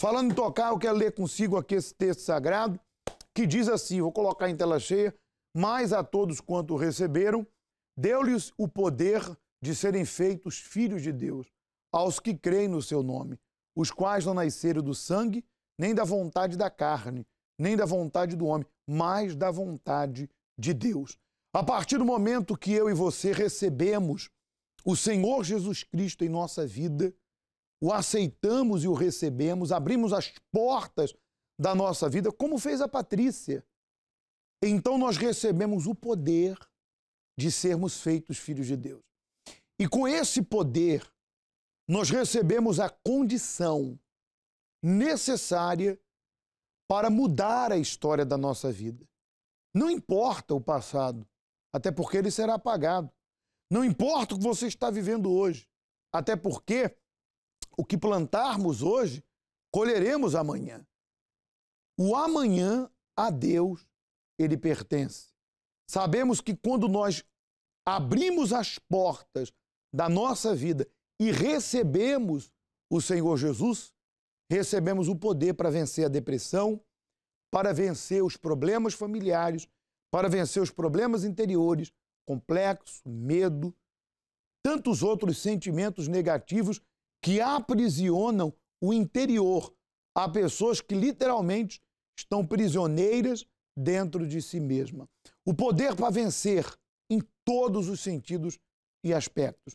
Falando em tocar, eu quero ler consigo aqui esse texto sagrado que diz assim: vou colocar em tela cheia, mas a todos quanto receberam, deu-lhes o poder de serem feitos filhos de Deus, aos que creem no seu nome, os quais não nasceram do sangue, nem da vontade da carne, nem da vontade do homem, mas da vontade de Deus. A partir do momento que eu e você recebemos o Senhor Jesus Cristo em nossa vida, o aceitamos e o recebemos, abrimos as portas da nossa vida, como fez a Patrícia. Então nós recebemos o poder de sermos feitos filhos de Deus. E com esse poder, nós recebemos a condição necessária para mudar a história da nossa vida. Não importa o passado, até porque ele será apagado. Não importa o que você está vivendo hoje, até porque o que plantarmos hoje, colheremos amanhã. O amanhã a Deus ele pertence. Sabemos que quando nós abrimos as portas da nossa vida e recebemos o Senhor Jesus, recebemos o poder para vencer a depressão, para vencer os problemas familiares, para vencer os problemas interiores, complexo, medo, tantos outros sentimentos negativos que aprisionam o interior. Há pessoas que literalmente estão prisioneiras dentro de si mesma. O poder para vencer em todos os sentidos e aspectos.